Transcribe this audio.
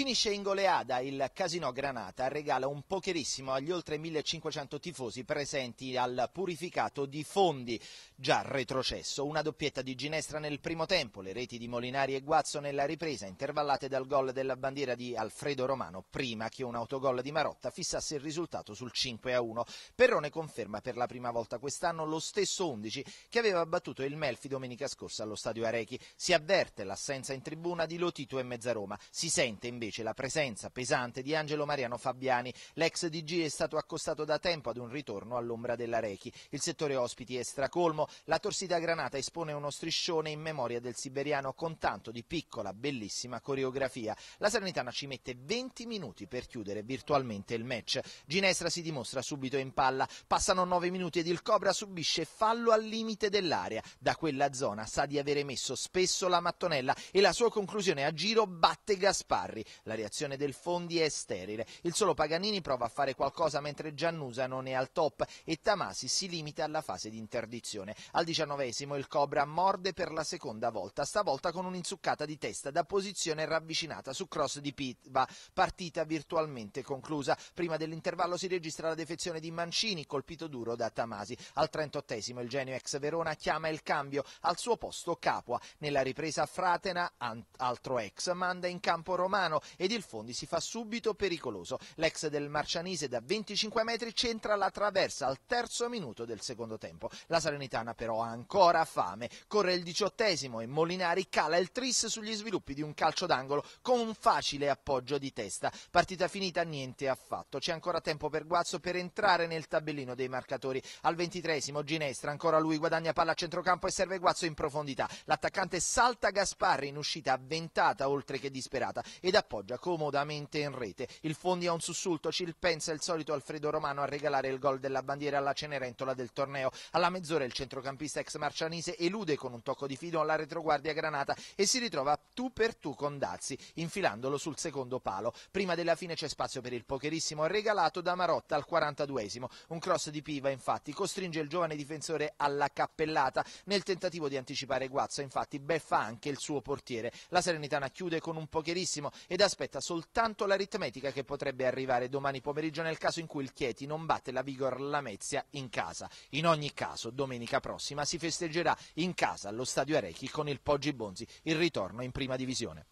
Finisce in goleada il Casino Granata, regala un pocherissimo agli oltre 1500 tifosi presenti al purificato di Fondi, già retrocesso. Una doppietta di Ginestra nel primo tempo, le reti di Molinari e Guazzo nella ripresa, intervallate dal gol della bandiera di Alfredo Romano, prima che un autogol di Marotta fissasse il risultato sul 5 a 1. Perrone conferma per la prima volta quest'anno lo stesso 11 che aveva battuto il Melfi domenica scorsa allo stadio Arechi. Si avverte l'assenza in tribuna di Lotito e Mezzaroma. Si sente invece invece la presenza pesante di Angelo Mariano Fabiani. L'ex DG è stato accostato da tempo ad un ritorno all'ombra della Rechi. Il settore ospiti è stracolmo. La Torsida Granata espone uno striscione in memoria del siberiano con tanto di piccola, bellissima coreografia. La Salernitana ci mette 20 minuti per chiudere virtualmente il match. Ginestra si dimostra subito in palla. Passano 9 minuti ed il Cobra subisce fallo al limite dell'area. Da quella zona sa di avere messo spesso la mattonella e la sua conclusione a giro batte Gasparri. La reazione del Fondi è sterile. Il solo Paganini prova a fare qualcosa mentre Giannusa non è al top e Tamasi si limita alla fase di interdizione. Al diciannovesimo il Cobra morde per la seconda volta, stavolta con un'inzuccata di testa da posizione ravvicinata su cross di Pitva, partita virtualmente conclusa. Prima dell'intervallo si registra la defezione di Mancini, colpito duro da Tamasi. Al trentottesimo il genio ex Verona chiama il cambio, al suo posto Capua. Nella ripresa Fratena, altro ex, manda in campo Romano, ed il Fondi si fa subito pericoloso. L'ex del Marcianise da 25 metri centra la traversa al terzo minuto del secondo tempo. La Salernitana però ha ancora fame. Corre il diciottesimo e Molinari cala il tris sugli sviluppi di un calcio d'angolo con un facile appoggio di testa. Partita finita niente affatto. C'è ancora tempo per Guazzo per entrare nel tabellino dei marcatori. Al ventitresimo Ginestra, ancora lui guadagna palla a centrocampo e serve Guazzo in profondità. L'attaccante salta Gasparri in uscita avventata oltre che disperata ed a appoggia comodamente in rete. Il Fondi a un sussulto, Cil pensa il solito Alfredo Romano a regalare il gol della bandiera alla Cenerentola del torneo. Alla mezz'ora il centrocampista ex marcianese elude con un tocco di fido alla retroguardia granata e si ritrova tu per tu con Dazzi, infilandolo sul secondo palo. Prima della fine c'è spazio per il pokerissimo regalato da Marotta al 42esimo. Un cross di Piva infatti costringe il giovane difensore alla cappellata. Nel tentativo di anticipare Guazza infatti beffa anche il suo portiere. La Serenitana chiude con un pokerissimo ed ed aspetta soltanto l'aritmetica che potrebbe arrivare domani pomeriggio nel caso in cui il Chieti non batte la Vigor Lamezia in casa. In ogni caso, domenica prossima si festeggerà in casa allo stadio Arechi con il Poggi Bonzi il ritorno in prima divisione.